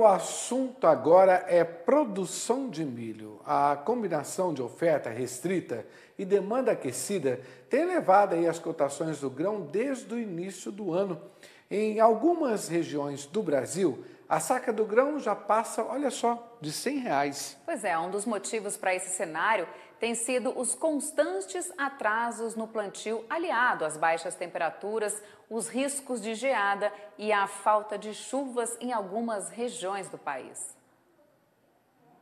o assunto agora é produção de milho. A combinação de oferta restrita e demanda aquecida tem levado as cotações do grão desde o início do ano. Em algumas regiões do Brasil, a saca do grão já passa, olha só, de R$ 100. Reais. Pois é, um dos motivos para esse cenário têm sido os constantes atrasos no plantio, aliado às baixas temperaturas, os riscos de geada e à falta de chuvas em algumas regiões do país.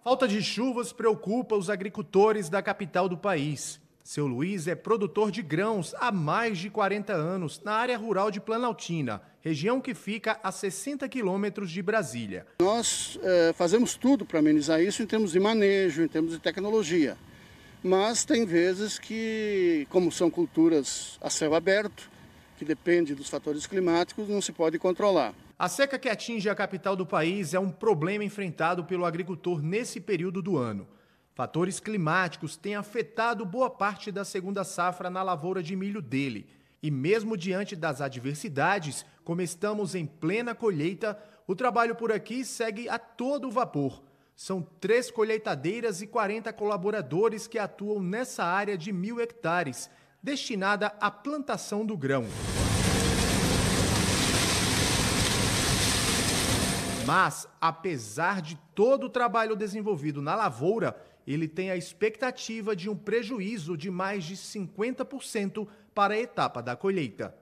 Falta de chuvas preocupa os agricultores da capital do país. Seu Luiz é produtor de grãos há mais de 40 anos na área rural de Planaltina, região que fica a 60 quilômetros de Brasília. Nós é, fazemos tudo para amenizar isso em termos de manejo, em termos de tecnologia mas tem vezes que, como são culturas a céu aberto, que depende dos fatores climáticos, não se pode controlar. A seca que atinge a capital do país é um problema enfrentado pelo agricultor nesse período do ano. Fatores climáticos têm afetado boa parte da segunda safra na lavoura de milho dele. E mesmo diante das adversidades, como estamos em plena colheita, o trabalho por aqui segue a todo vapor. São três colheitadeiras e 40 colaboradores que atuam nessa área de mil hectares, destinada à plantação do grão. Mas, apesar de todo o trabalho desenvolvido na lavoura, ele tem a expectativa de um prejuízo de mais de 50% para a etapa da colheita.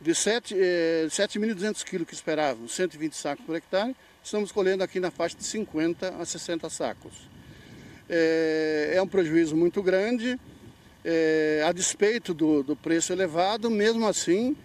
De 7.200 eh, quilos que esperavam, 120 sacos por hectare, estamos colhendo aqui na faixa de 50 a 60 sacos. É, é um prejuízo muito grande, é, a despeito do, do, preço elevado, mesmo assim,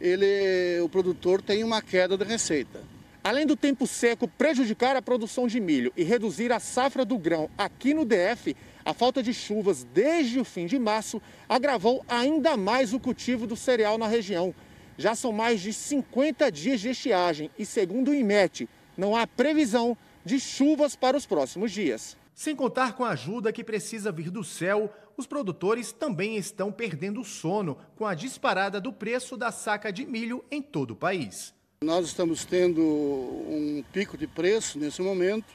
ele, o produtor tem uma queda de receita. Além do tempo seco prejudicar a produção de milho e reduzir a safra do grão aqui no DF, a falta de chuvas desde o fim de março agravou ainda mais o cultivo do cereal na região. Já são mais de 50 dias de estiagem e, segundo o IMET, não há previsão de chuvas para os próximos dias. Sem contar com a ajuda que precisa vir do céu, os produtores também estão perdendo sono com a disparada do preço da saca de milho em todo o país. Nós estamos tendo um pico de preço nesse momento,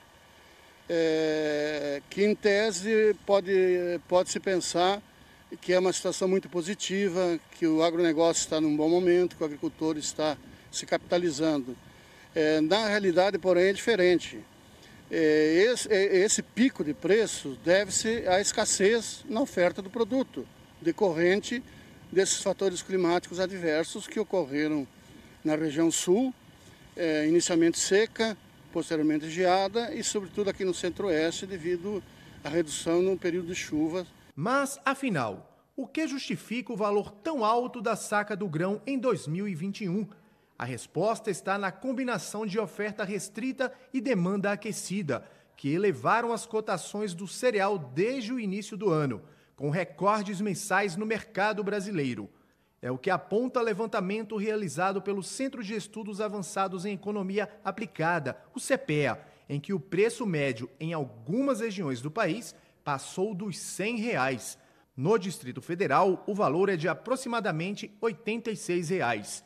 é, que em tese pode, eh, pode se pensar que é uma situação muito positiva, que o agronegócio está num bom momento, que o agricultor está se capitalizando. É, na realidade, porém, é diferente. É, esse, é, esse, pico de preço deve-se à escassez na oferta do produto, decorrente desses fatores climáticos adversos que ocorreram na região sul, é, inicialmente seca, posteriormente geada e, sobretudo, aqui no centro-oeste, devido à redução no período de chuvas mas, afinal, o que justifica o valor tão alto da saca do grão em 2021? A resposta está na combinação de oferta restrita e demanda aquecida, que elevaram as cotações do cereal desde o início do ano, com recordes mensais no mercado brasileiro. É o que aponta levantamento realizado pelo Centro de Estudos Avançados em Economia Aplicada, o CPEA, em que o preço médio em algumas regiões do país passou dos 100 reais. No Distrito Federal, o valor é de aproximadamente R$ 86. Reais.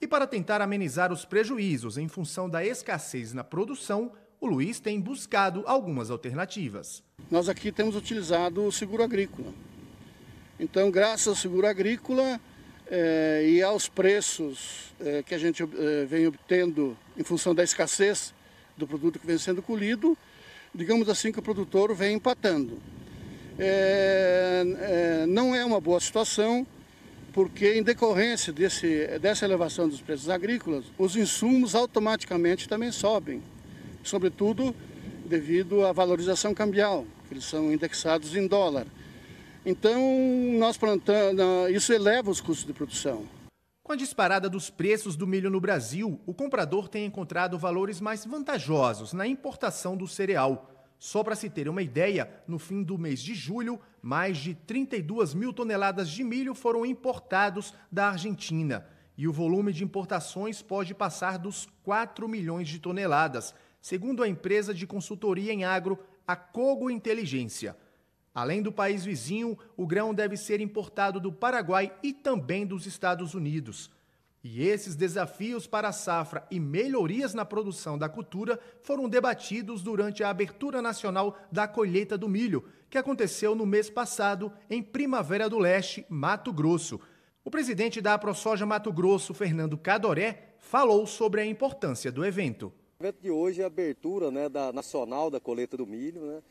E para tentar amenizar os prejuízos em função da escassez na produção, o Luiz tem buscado algumas alternativas. Nós aqui temos utilizado o seguro agrícola. Então, graças ao seguro agrícola eh, e aos preços eh, que a gente eh, vem obtendo em função da escassez do produto que vem sendo colhido, digamos assim que o produtor vem empatando. É, é, não é uma boa situação, porque em decorrência desse, dessa elevação dos preços agrícolas, os insumos automaticamente também sobem, sobretudo devido à valorização cambial, que eles são indexados em dólar. Então, nós plantando isso eleva os custos de produção. Com a disparada dos preços do milho no Brasil, o comprador tem encontrado valores mais vantajosos na importação do cereal. Só para se ter uma ideia, no fim do mês de julho, mais de 32 mil toneladas de milho foram importados da Argentina. E o volume de importações pode passar dos 4 milhões de toneladas, segundo a empresa de consultoria em agro, a Cogo Inteligência. Além do país vizinho, o grão deve ser importado do Paraguai e também dos Estados Unidos. E esses desafios para a safra e melhorias na produção da cultura foram debatidos durante a abertura nacional da colheita do milho, que aconteceu no mês passado em Primavera do Leste, Mato Grosso. O presidente da AproSoja Mato Grosso, Fernando Cadoré, falou sobre a importância do evento. O evento de hoje é a abertura né, da nacional da colheita do milho, né?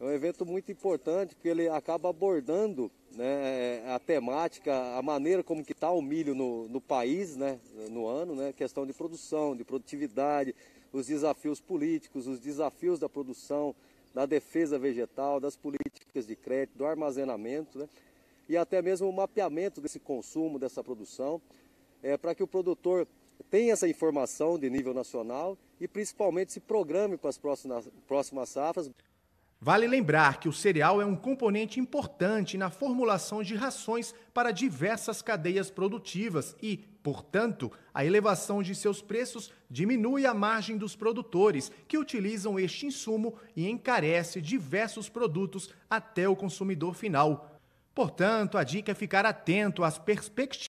É um evento muito importante porque ele acaba abordando né, é, a temática, a maneira como que está o milho no, no país, né, no ano, né, questão de produção, de produtividade, os desafios políticos, os desafios da produção, da defesa vegetal, das políticas de crédito, do armazenamento, né, e até mesmo o mapeamento desse consumo, dessa produção, é, para que o produtor tenha essa informação de nível nacional e principalmente se programe para as próximas, próximas safras. Vale lembrar que o cereal é um componente importante na formulação de rações para diversas cadeias produtivas e, portanto, a elevação de seus preços diminui a margem dos produtores que utilizam este insumo e encarece diversos produtos até o consumidor final. Portanto, a dica é ficar atento às perspectivas